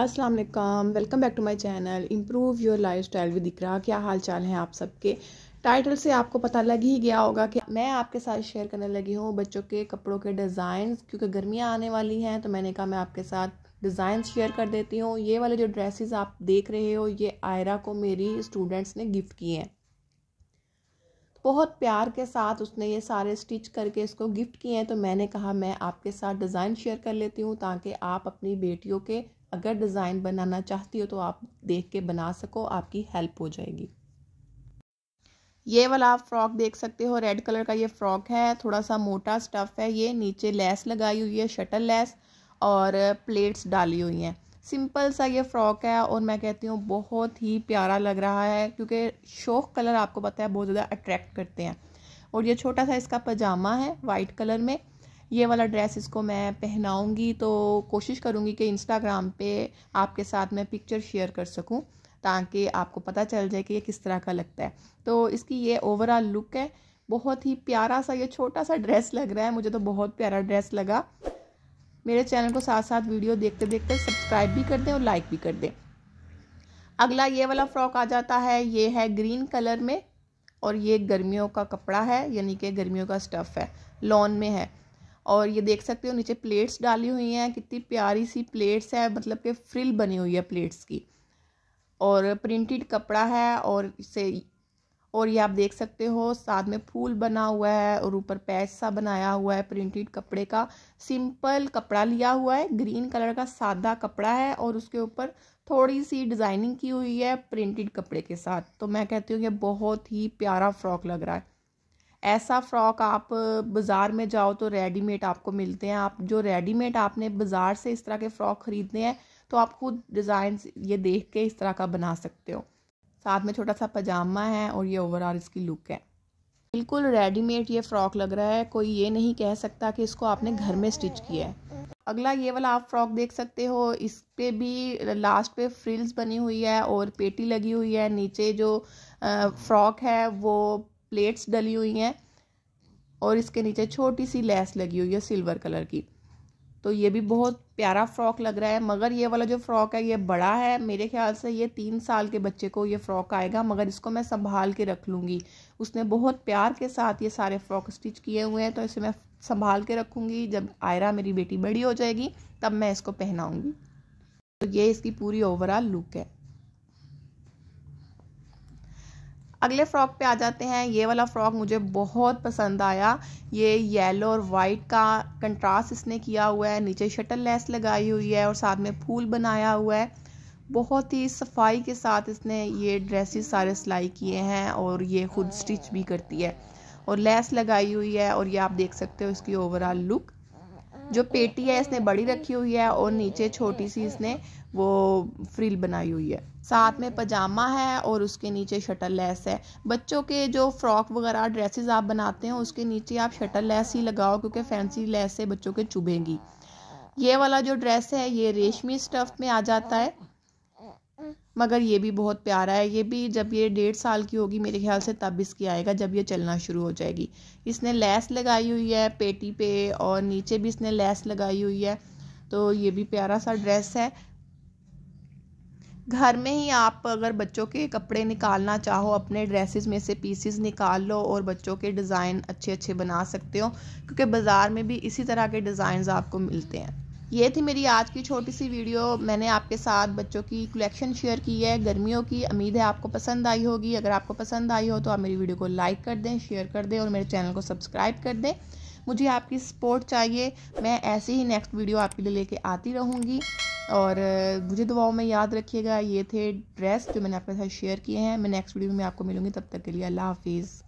अस्सलाम वालेकुम welcome back to my channel improve your lifestyle with Iqra क्या हाल चाल हैं आप सबके टाइटल से आपको पता लग ही गया होगा कि मैं आपके साथ शेयर करने लगी हूँ बच्चों के कपड़ों के डिज़ाइन क्योंकि गर्मियाँ आने वाली हैं तो मैंने कहा मैं आपके साथ डिज़ाइन शेयर कर देती हूँ ये वाले जो ड्रेसेस आप देख रहे हो ये आयरा को मेरी स्टूडेंट्स ने गिफ्ट किए हैं बहुत प्यार के साथ उसने ये सारे स्टिच करके इसको गिफ्ट किए हैं तो मैंने कहा मैं आपके साथ डिज़ाइन शेयर कर लेती हूँ ताकि आप अपनी बेटियों के अगर डिज़ाइन बनाना चाहती हो तो आप देख के बना सको आपकी हेल्प हो जाएगी ये वाला आप फ्रॉक देख सकते हो रेड कलर का ये फ्रॉक है थोड़ा सा मोटा स्टफ़ है ये नीचे लेस लगाई हुई है शटल लेस और प्लेट्स डाली हुई हैं सिंपल सा ये फ्रॉक है और मैं कहती हूँ बहुत ही प्यारा लग रहा है क्योंकि शोक कलर आपको पता है बहुत ज़्यादा अट्रैक्ट करते हैं और ये छोटा सा इसका पजामा है वाइट कलर में ये वाला ड्रेस इसको मैं पहनाऊँगी तो कोशिश करूँगी कि इंस्टाग्राम पे आपके साथ मैं पिक्चर शेयर कर सकूँ ताकि आपको पता चल जाए कि ये किस तरह का लगता है तो इसकी ये ओवरऑल लुक है बहुत ही प्यारा सा ये छोटा सा ड्रेस लग रहा है मुझे तो बहुत प्यारा ड्रेस लगा मेरे चैनल को साथ साथ वीडियो देखते देखते सब्सक्राइब भी कर दें और लाइक भी कर दें अगला ये वाला फ्रॉक आ जाता है ये है ग्रीन कलर में और ये गर्मियों का कपड़ा है यानी कि गर्मियों का स्टफ़ है लॉन में है और ये देख सकते हो नीचे प्लेट्स डाली हुई हैं कितनी प्यारी सी प्लेट्स है मतलब कि फ्रिल बनी हुई है प्लेट्स की और प्रिंटेड कपड़ा है और इसे और ये आप देख सकते हो साथ में फूल बना हुआ है और ऊपर पैच सा बनाया हुआ है प्रिंटेड कपड़े का सिंपल कपड़ा लिया हुआ है ग्रीन कलर का सादा कपड़ा है और उसके ऊपर थोड़ी सी डिज़ाइनिंग की हुई है प्रिंटेड कपड़े के साथ तो मैं कहती हूँ ये बहुत ही प्यारा फ्रॉक लग रहा है ऐसा फ़्रॉक आप बाज़ार में जाओ तो रेडीमेड आपको मिलते हैं आप जो रेडीमेड आपने बाज़ार से इस तरह के फ़्रॉक ख़रीदने हैं तो आप खुद डिज़ाइन ये देख के इस तरह का बना सकते हो साथ में छोटा सा पजामा है और ये ओवरऑल इसकी लुक है बिल्कुल रेडीमेड ये फ़्रॉक लग रहा है कोई ये नहीं कह सकता कि इसको आपने घर में स्टिच किया है अगला ये वाला आप फ्रॉक देख सकते हो इस पे भी लास्ट पे फ्रिल्स बनी हुई है और पेटी लगी हुई है नीचे जो फ्रॉक है वो प्लेट्स डली हुई हैं और इसके नीचे छोटी सी लेस लगी हुई है सिल्वर कलर की तो ये भी बहुत प्यारा फ्रॉक लग रहा है मगर ये वाला जो फ्रॉक है ये बड़ा है मेरे ख्याल से ये तीन साल के बच्चे को ये फ्रॉक आएगा मगर इसको मैं संभाल के रख लूँगी उसने बहुत प्यार के साथ ये सारे फ्रॉक स्टिच किए हुए हैं तो इसे मैं संभाल के रखूँगी जब आयरा मेरी बेटी बड़ी हो जाएगी तब मैं इसको पहनाऊँगी तो ये इसकी पूरी ओवरऑल लुक है अगले फ्रॉक पे आ जाते हैं ये वाला फ्रॉक मुझे बहुत पसंद आया ये येलो और वाइट का कंट्रास्ट इसने किया हुआ है नीचे शटल लेस लगाई हुई है और साथ में फूल बनाया हुआ है बहुत ही सफाई के साथ इसने ये ड्रेसेस सारे सिलाई किए हैं और ये खुद स्टिच भी करती है और लेस लगाई हुई है और ये आप देख सकते हो इसकी ओवरऑल लुक जो पेटी है इसने बड़ी रखी हुई है और नीचे छोटी सी इसने वो फ्रिल बनाई हुई है साथ में पजामा है और उसके नीचे शटर लेस है बच्चों के जो फ्रॉक वगैरह ड्रेसेस आप बनाते हैं उसके नीचे आप शटर लेस ही लगाओ क्योंकि फैंसी लेस से बच्चों के चुभेंगी ये वाला जो ड्रेस है ये रेशमी स्टफ़ में आ जाता है मगर ये भी बहुत प्यारा है ये भी जब ये डेढ़ साल की होगी मेरे ख्याल से तब इसकी आएगा जब ये चलना शुरू हो जाएगी इसने लैस लगाई हुई है पेटी पे और नीचे भी इसने लैस लगाई हुई है तो ये भी प्यारा सा ड्रेस है घर में ही आप अगर बच्चों के कपड़े निकालना चाहो अपने ड्रेसेस में से पीसेस निकाल लो और बच्चों के डिज़ाइन अच्छे अच्छे बना सकते हो क्योंकि बाज़ार में भी इसी तरह के डिज़ाइन आपको मिलते हैं ये थी मेरी आज की छोटी सी वीडियो मैंने आपके साथ बच्चों की कलेक्शन शेयर की है गर्मियों की उम्मीद है आपको पसंद आई होगी अगर आपको पसंद आई हो तो आप मेरी वीडियो को लाइक कर दें शेयर कर दें और मेरे चैनल को सब्सक्राइब कर दें मुझे आपकी सपोर्ट चाहिए मैं ऐसे ही नेक्स्ट वीडियो आपके लिए लेके आती रहूँगी और मुझे दुआओं में याद रखिएगा ये थे ड्रेस जो मैंने आपके साथ शेयर किए हैं मैं नेक्स्ट वीडियो में आपको मिलूँगी तब तक के लिए अल्लाह हाफिज़